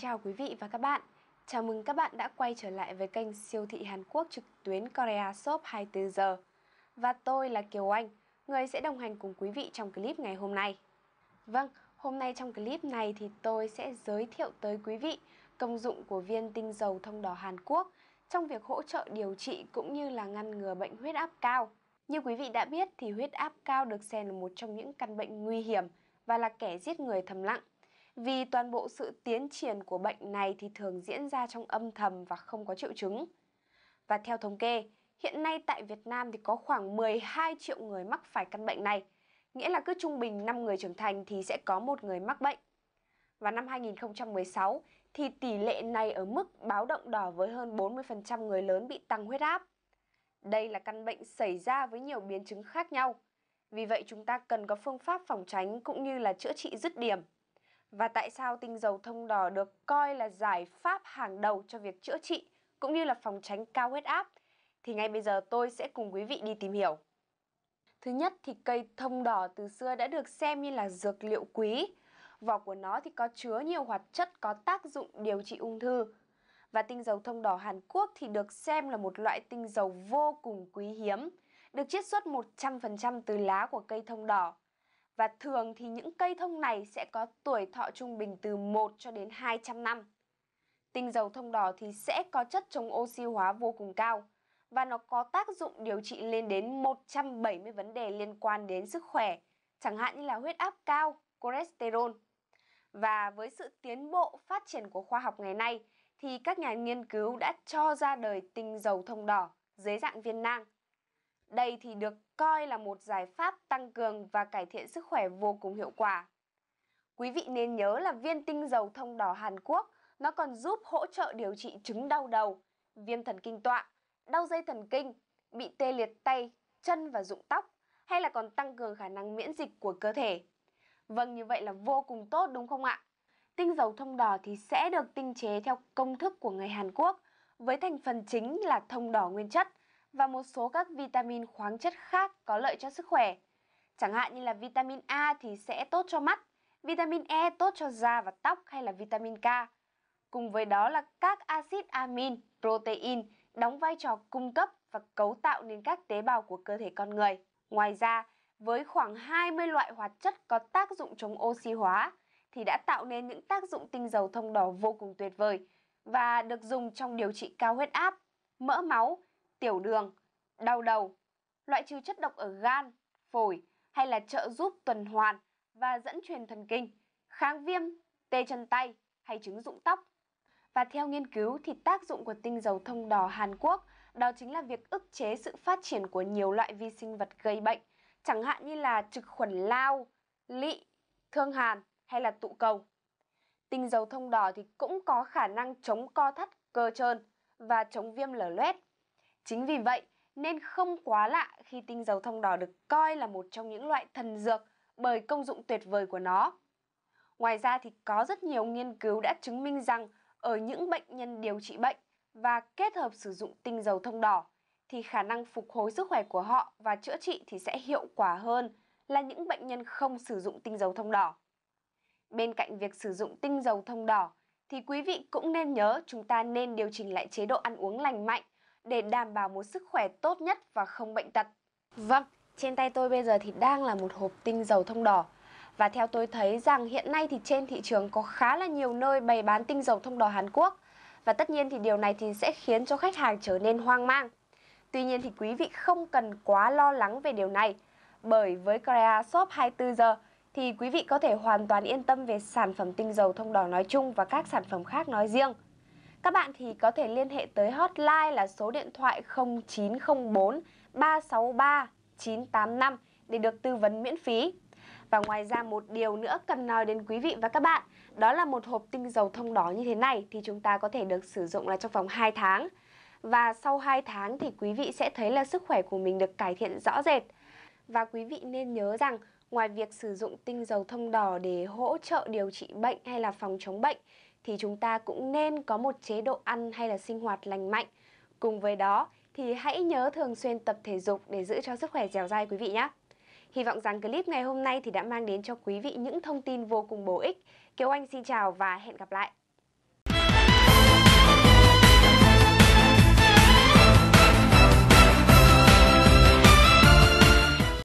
chào quý vị và các bạn. Chào mừng các bạn đã quay trở lại với kênh siêu thị Hàn Quốc trực tuyến Korea Shop 24 giờ. Và tôi là Kiều Anh, người sẽ đồng hành cùng quý vị trong clip ngày hôm nay. Vâng, hôm nay trong clip này thì tôi sẽ giới thiệu tới quý vị công dụng của viên tinh dầu thông đỏ Hàn Quốc trong việc hỗ trợ điều trị cũng như là ngăn ngừa bệnh huyết áp cao. Như quý vị đã biết thì huyết áp cao được xem là một trong những căn bệnh nguy hiểm và là kẻ giết người thầm lặng vì toàn bộ sự tiến triển của bệnh này thì thường diễn ra trong âm thầm và không có triệu chứng. Và theo thống kê, hiện nay tại Việt Nam thì có khoảng 12 triệu người mắc phải căn bệnh này, nghĩa là cứ trung bình 5 người trưởng thành thì sẽ có một người mắc bệnh. Và năm 2016 thì tỷ lệ này ở mức báo động đỏ với hơn 40% người lớn bị tăng huyết áp. Đây là căn bệnh xảy ra với nhiều biến chứng khác nhau. Vì vậy chúng ta cần có phương pháp phòng tránh cũng như là chữa trị dứt điểm. Và tại sao tinh dầu thông đỏ được coi là giải pháp hàng đầu cho việc chữa trị cũng như là phòng tránh cao huyết áp? Thì ngay bây giờ tôi sẽ cùng quý vị đi tìm hiểu. Thứ nhất thì cây thông đỏ từ xưa đã được xem như là dược liệu quý. Vỏ của nó thì có chứa nhiều hoạt chất có tác dụng điều trị ung thư. Và tinh dầu thông đỏ Hàn Quốc thì được xem là một loại tinh dầu vô cùng quý hiếm, được chiết xuất 100% từ lá của cây thông đỏ và thường thì những cây thông này sẽ có tuổi thọ trung bình từ 1 cho đến 200 năm. Tinh dầu thông đỏ thì sẽ có chất chống oxy hóa vô cùng cao và nó có tác dụng điều trị lên đến 170 vấn đề liên quan đến sức khỏe, chẳng hạn như là huyết áp cao, cholesterol. Và với sự tiến bộ phát triển của khoa học ngày nay thì các nhà nghiên cứu đã cho ra đời tinh dầu thông đỏ dưới dạng viên nang đây thì được coi là một giải pháp tăng cường và cải thiện sức khỏe vô cùng hiệu quả. Quý vị nên nhớ là viên tinh dầu thông đỏ Hàn Quốc nó còn giúp hỗ trợ điều trị chứng đau đầu, viêm thần kinh tọa, đau dây thần kinh, bị tê liệt tay, chân và rụng tóc hay là còn tăng cường khả năng miễn dịch của cơ thể. Vâng, như vậy là vô cùng tốt đúng không ạ? Tinh dầu thông đỏ thì sẽ được tinh chế theo công thức của người Hàn Quốc với thành phần chính là thông đỏ nguyên chất – và một số các vitamin khoáng chất khác có lợi cho sức khỏe. Chẳng hạn như là vitamin A thì sẽ tốt cho mắt, vitamin E tốt cho da và tóc hay là vitamin K. Cùng với đó là các axit amin, protein đóng vai trò cung cấp và cấu tạo nên các tế bào của cơ thể con người. Ngoài ra, với khoảng 20 loại hoạt chất có tác dụng chống oxy hóa thì đã tạo nên những tác dụng tinh dầu thông đỏ vô cùng tuyệt vời và được dùng trong điều trị cao huyết áp, mỡ máu, tiểu đường, đau đầu, loại trừ chất độc ở gan, phổi hay là trợ giúp tuần hoàn và dẫn truyền thần kinh, kháng viêm, tê chân tay hay chứng rụng tóc. Và theo nghiên cứu thì tác dụng của tinh dầu thông đỏ Hàn Quốc đó chính là việc ức chế sự phát triển của nhiều loại vi sinh vật gây bệnh, chẳng hạn như là trực khuẩn lao, lị, thương hàn hay là tụ cầu. Tinh dầu thông đỏ thì cũng có khả năng chống co thắt cơ trơn và chống viêm lở loét Chính vì vậy nên không quá lạ khi tinh dầu thông đỏ được coi là một trong những loại thần dược bởi công dụng tuyệt vời của nó. Ngoài ra thì có rất nhiều nghiên cứu đã chứng minh rằng ở những bệnh nhân điều trị bệnh và kết hợp sử dụng tinh dầu thông đỏ thì khả năng phục hồi sức khỏe của họ và chữa trị thì sẽ hiệu quả hơn là những bệnh nhân không sử dụng tinh dầu thông đỏ. Bên cạnh việc sử dụng tinh dầu thông đỏ thì quý vị cũng nên nhớ chúng ta nên điều chỉnh lại chế độ ăn uống lành mạnh để đảm bảo một sức khỏe tốt nhất và không bệnh tật. Vâng, trên tay tôi bây giờ thì đang là một hộp tinh dầu thông đỏ. Và theo tôi thấy rằng hiện nay thì trên thị trường có khá là nhiều nơi bày bán tinh dầu thông đỏ Hàn Quốc. Và tất nhiên thì điều này thì sẽ khiến cho khách hàng trở nên hoang mang. Tuy nhiên thì quý vị không cần quá lo lắng về điều này. Bởi với Korea Shop 24 giờ thì quý vị có thể hoàn toàn yên tâm về sản phẩm tinh dầu thông đỏ nói chung và các sản phẩm khác nói riêng. Các bạn thì có thể liên hệ tới hotline là số điện thoại 0904 363 985 để được tư vấn miễn phí. Và ngoài ra một điều nữa cần nói đến quý vị và các bạn, đó là một hộp tinh dầu thông đỏ như thế này thì chúng ta có thể được sử dụng là trong vòng 2 tháng. Và sau 2 tháng thì quý vị sẽ thấy là sức khỏe của mình được cải thiện rõ rệt. Và quý vị nên nhớ rằng ngoài việc sử dụng tinh dầu thông đỏ để hỗ trợ điều trị bệnh hay là phòng chống bệnh thì chúng ta cũng nên có một chế độ ăn hay là sinh hoạt lành mạnh. Cùng với đó thì hãy nhớ thường xuyên tập thể dục để giữ cho sức khỏe dẻo dai quý vị nhé. Hy vọng rằng clip ngày hôm nay thì đã mang đến cho quý vị những thông tin vô cùng bổ ích. Kiều Anh xin chào và hẹn gặp lại.